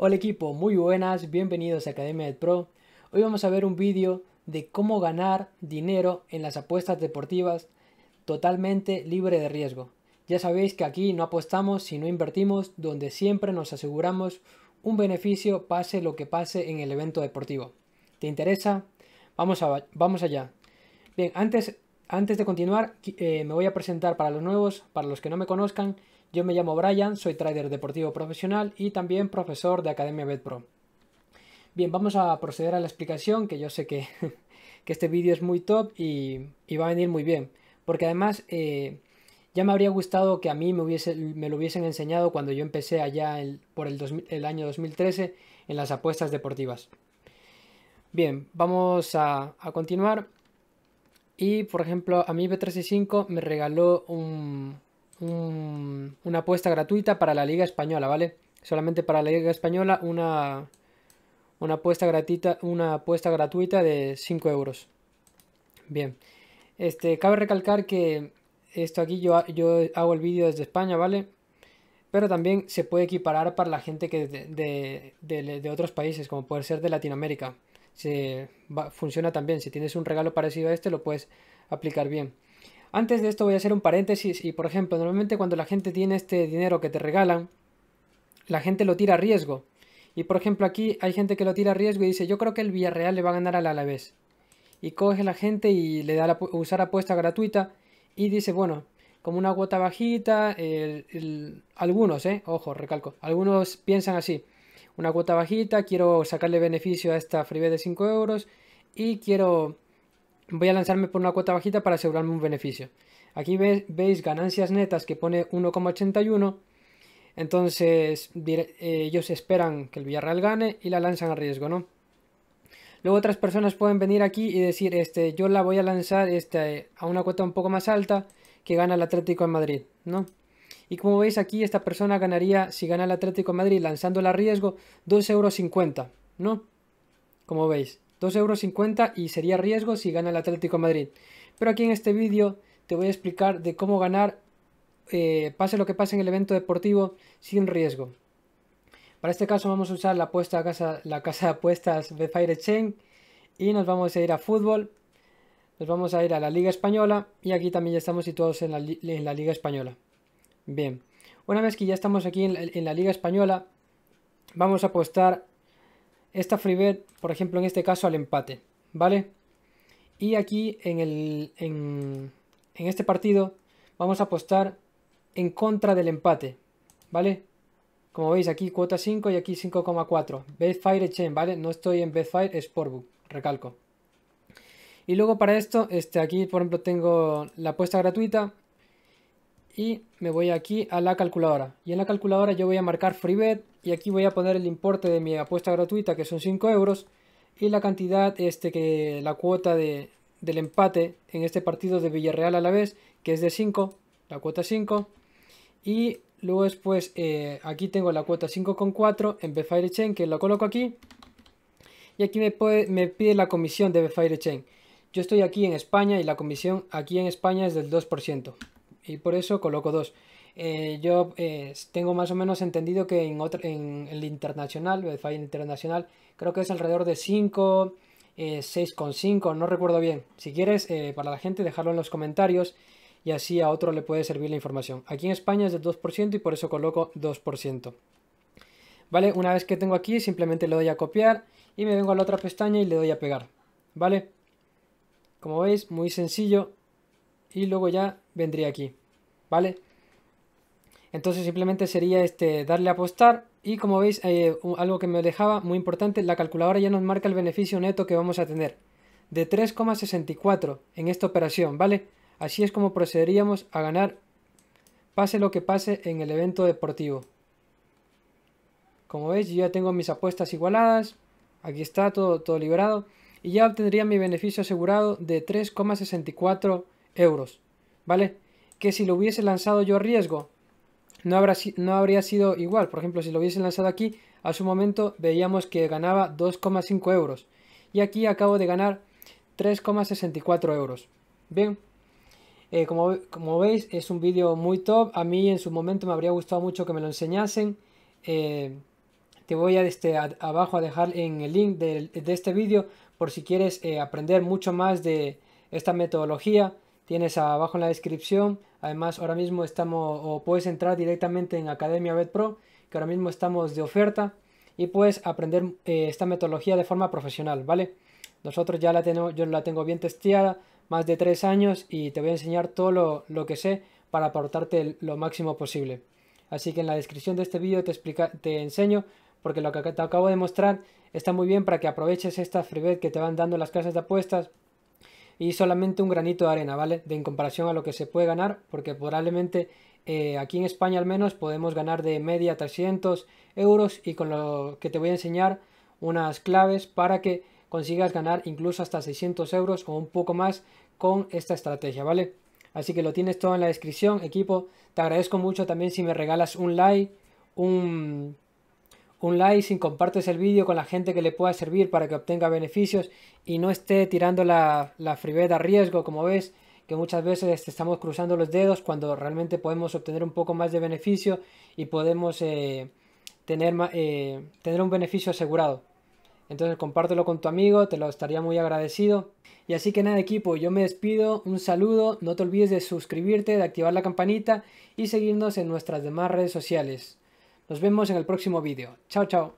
Hola equipo, muy buenas, bienvenidos a Academia de Pro. Hoy vamos a ver un vídeo de cómo ganar dinero en las apuestas deportivas totalmente libre de riesgo. Ya sabéis que aquí no apostamos sino invertimos donde siempre nos aseguramos un beneficio pase lo que pase en el evento deportivo. ¿Te interesa? Vamos, a, vamos allá. Bien, antes antes de continuar, eh, me voy a presentar para los nuevos, para los que no me conozcan. Yo me llamo Brian, soy trader deportivo profesional y también profesor de Academia BetPro. Bien, vamos a proceder a la explicación, que yo sé que, este vídeo es muy top y, y, va a venir muy bien. Porque además eh, ya me habría gustado que a mí me, hubiese, me lo hubiesen enseñado cuando yo empecé allá por el, el año 2013 en las apuestas deportivas. Bien, vamos a, a continuar. Y por ejemplo, a mí B365 me regaló una apuesta gratuita para la Liga Española, ¿vale? Solamente para la Liga Española una, una, apuesta, gratuita, una apuesta gratuita de 5 euros. Bien, este, cabe recalcar que esto aquí yo, yo hago el vídeo desde España, ¿vale? Pero también se puede equiparar para la gente que de otros países, como puede ser de Latinoamérica se funciona también. Si tienes un regalo parecido a este, lo puedes aplicar bien. Antes de esto voy a hacer un paréntesis y, por ejemplo, normalmente cuando la gente tiene este dinero que te regalan, la gente lo tira a riesgo. Y, por ejemplo, aquí hay gente que lo tira a riesgo y dice, yo creo que el Villarreal le va a ganar al Alavés. Y coge la gente y le da la, usar apuesta gratuita y dice, bueno, como una gota bajita, algunos, eh, ojo, recalco, algunos piensan así una cuota bajita, quiero sacarle beneficio a esta freebie de 5 euros y quiero, voy a lanzarme por una cuota bajita para asegurarme un beneficio. Aquí veis ganancias netas que pone 1,81, entonces eh, ellos esperan que el Villarreal gane y la lanzan a riesgo, ¿no? Luego otras personas pueden venir aquí y decir, este, yo la voy a lanzar este, a una cuota un poco más alta que gana el Atlético en Madrid, ¿no? Y como veis aquí, esta persona ganaría, si gana el Atlético Madrid lanzándola a riesgo, 2,50 euros, ¿no? Como veis, 2,50 euros y sería riesgo si gana el Atlético Madrid. Pero aquí en este vídeo te voy a explicar de cómo ganar, eh, pase lo que pase en el evento deportivo, sin riesgo. Para este caso vamos a usar la, apuesta casa, la casa de apuestas Betfair Chain y nos vamos a ir a fútbol, nos vamos a ir a la Liga Española y aquí también ya estamos situados en la Liga Española. Bien, una vez que ya estamos aquí en la, Liga Española, vamos a apostar esta free por ejemplo, en este caso al empate, ¿vale? Y aquí en, el, en, en este partido vamos a apostar en contra del empate, ¿vale? Como veis aquí cuota 5 y aquí 5,4. Betfire Chain, ¿vale? No estoy en Betfire Sportbook, recalco. Y luego para esto, este, aquí por ejemplo tengo la apuesta gratuita y me voy aquí a la calculadora. Y en la calculadora yo voy a marcar FreeBet y aquí voy a poner el importe de mi apuesta gratuita que son 5 euros y la cantidad, este, que la cuota del empate en este partido de Villarreal a la vez que es de 5, la cuota 5. Y luego después eh, aquí tengo la cuota 5,4 en Befire Chain que la coloco aquí. Y aquí me, me pide la comisión de Befire Chain. Yo estoy aquí en España y la comisión aquí en España es del 2% y por eso coloco dos. Eh, yo eh, tengo más o menos entendido que en, otro, en el internacional, el internacional, creo que es alrededor de 5, 6,5, eh, no recuerdo bien. Si quieres, para la gente, dejarlo en los comentarios y así a otro le puede servir la información. Aquí en España es del 2% y por eso coloco 2%. ¿Vale? Una vez que tengo aquí, simplemente le doy a copiar y me vengo a la otra pestaña y le doy a pegar. ¿Vale? Como veis, muy sencillo. Y luego ya vendría aquí. ¿vale? Entonces simplemente sería este darle a apostar y como veis hay eh, algo que me dejaba muy importante, la calculadora ya nos marca el beneficio neto que vamos a tener de 3,64 en esta operación, ¿vale? Así es como procederíamos a ganar pase lo que pase en el evento deportivo. Como veis yo ya tengo mis apuestas igualadas, aquí está todo, todo liberado y ya obtendría mi beneficio asegurado de 3,64 euros, ¿vale? que si lo hubiese lanzado yo a riesgo, no, habría sido igual. Por ejemplo, si lo hubiese lanzado aquí, a su momento veíamos que ganaba 2,5 euros. Y aquí acabo de ganar 3,64 euros. Bien, eh, como, veis es un vídeo muy top. A mí en su momento me habría gustado mucho que me lo enseñasen. Eh, te voy a, este, abajo a dejar en el link de, este vídeo por si quieres eh, aprender mucho más de esta metodología tienes abajo en la descripción. Además, ahora mismo estamos, o puedes entrar directamente en Academia Bet Pro, que ahora mismo estamos de oferta, y puedes aprender eh, esta metodología de forma profesional, ¿vale? Nosotros ya la tengo, yo la tengo bien testeada, más de tres años, y te voy a enseñar todo lo, que sé para aportarte lo máximo posible. Así que en la descripción de este vídeo te, te enseño, porque lo que te acabo de mostrar está muy bien para que aproveches esta freebet que te van dando las casas de apuestas y solamente un granito de arena, ¿vale? De en comparación a lo que se puede ganar, porque probablemente eh, aquí en España al menos podemos ganar de media 300 euros y con lo que te voy a enseñar unas claves para que consigas ganar incluso hasta 600 euros o un poco más con esta estrategia, ¿vale? Así que lo tienes todo en la descripción, equipo. Te agradezco mucho también si me regalas un like, un un like si compartes el vídeo con la gente que le pueda servir para que obtenga beneficios y no esté tirando la, la a riesgo, como ves, que muchas veces este, estamos cruzando los dedos cuando realmente podemos obtener un poco más de beneficio y podemos eh, tener, eh, tener un beneficio asegurado. Entonces compártelo con tu amigo, te lo estaría muy agradecido. Y así que nada equipo, yo me despido, un saludo, no te olvides de suscribirte, de activar la campanita y seguirnos en nuestras demás redes sociales. Nos vemos en el próximo vídeo. Chao, chao.